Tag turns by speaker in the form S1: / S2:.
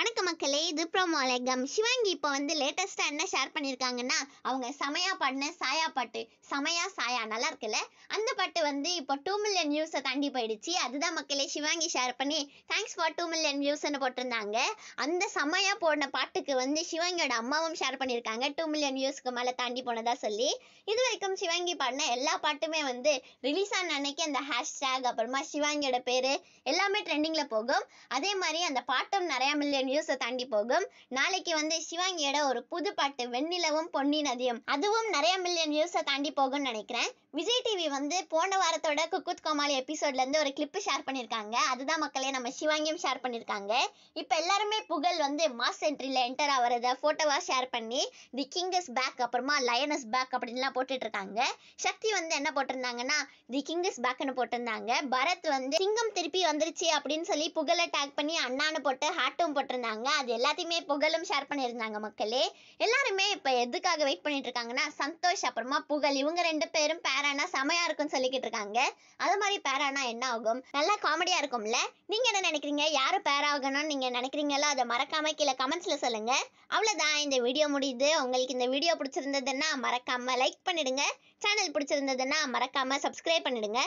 S1: வணக்கம் மக்களே இது ப்ரோமோலகம் சிவாங்கி இப்போ வந்து லேட்டஸ்ட்டாக என்ன ஷேர் பண்ணியிருக்காங்கன்னா அவங்க சமையா பாடின சாயா பாட்டு சமையா சாயா நல்லா இருக்குல்ல அந்த பாட்டு வந்து இப்போ டூ மில்லியன் வியூஸை தாண்டி போயிடுச்சு அதுதான் மக்களே சிவாங்கி ஷேர் பண்ணி தேங்க்ஸ் ஃபார் டூ மில்லியன் வியூஸ்னு போட்டிருந்தாங்க அந்த சமையா போடின பாட்டுக்கு வந்து சிவாங்கியோட அம்மாவும் ஷேர் பண்ணியிருக்காங்க டூ மில்லியன் வியூஸ்க்கு மேலே தாண்டி போனதாக சொல்லி இது வரைக்கும் சிவாங்கி பாடின எல்லா பாட்டுமே வந்து ரிலீஸ் ஆன அன்னைக்கு அந்த ஹேஷ்டேக் அப்புறமா சிவாங்கியோட பேர் எல்லாமே ட்ரெண்டிங்கில் போகும் அதே மாதிரி அந்த பாட்டும் நிறையா மில்லியன் வியூஸை தாண்டி போகும் நாளைக்கு வந்து சிவாங்கியோட ஒரு புது பாட்டு வெண்ணிலவும் பொன்னி நதியும் அதுவும் நிறைய மில்லியன் வியூஸை தாண்டி போகும்னு நினைக்கிறேன் விஜய் டிவி வந்து போன வாரத்தோட குக்குத் கோமாளி எபிசோட்லேருந்து ஒரு கிளிப்பு ஷேர் பண்ணியிருக்காங்க அதுதான் மக்களே நம்ம சிவாங்கியும் ஷேர் பண்ணியிருக்காங்க இப்போ எல்லாருமே புகழ் வந்து மாஸ் என்ட்ரியில் என்டர் ஆகிறத ஃபோட்டோவாக ஷேர் பண்ணி தி கிங் இஸ் பேக் அப்புறமா லயனஸ் பேக் அப்படின்லாம் போட்டுட்ருக்காங்க சக்தி வந்து என்ன போட்டிருந்தாங்கன்னா தி கிங் இஸ் பேக்னு போட்டிருந்தாங்க பரத் வந்து சிங்கம் திருப்பி வந்துருச்சு அப்படின்னு சொல்லி புகழை டேக் பண்ணி அண்ணான்னு போட்டு ஹாட்டும் போட்டிருந்தாங்க வந்தாங்க அது எல்லாத்தையுமே புகழும் ஷேர் பண்ணியிருந்தாங்க மக்களே எல்லாருமே இப்போ எதுக்காக வெயிட் பண்ணிட்டு இருக்காங்கன்னா சந்தோஷ் அப்புறமா புகழ் இவங்க ரெண்டு பேரும் பேரானா செமையா இருக்கும்னு சொல்லிக்கிட்டு இருக்காங்க அது மாதிரி பேரானா என்ன ஆகும் நல்லா காமெடியா இருக்கும்ல நீங்க என்ன நினைக்கிறீங்க யாரு பேராகணும்னு நீங்க நினைக்கிறீங்களோ அதை மறக்காம கீழே கமெண்ட்ஸ்ல சொல்லுங்க அவ்வளவுதான் இந்த வீடியோ முடியுது உங்களுக்கு இந்த வீடியோ பிடிச்சிருந்ததுன்னா மறக்காம லைக் பண்ணிடுங்க சேனல் பிடிச்சிருந்ததுன்னா மறக்காம சப்ஸ்கிரைப் பண்ணிடுங்க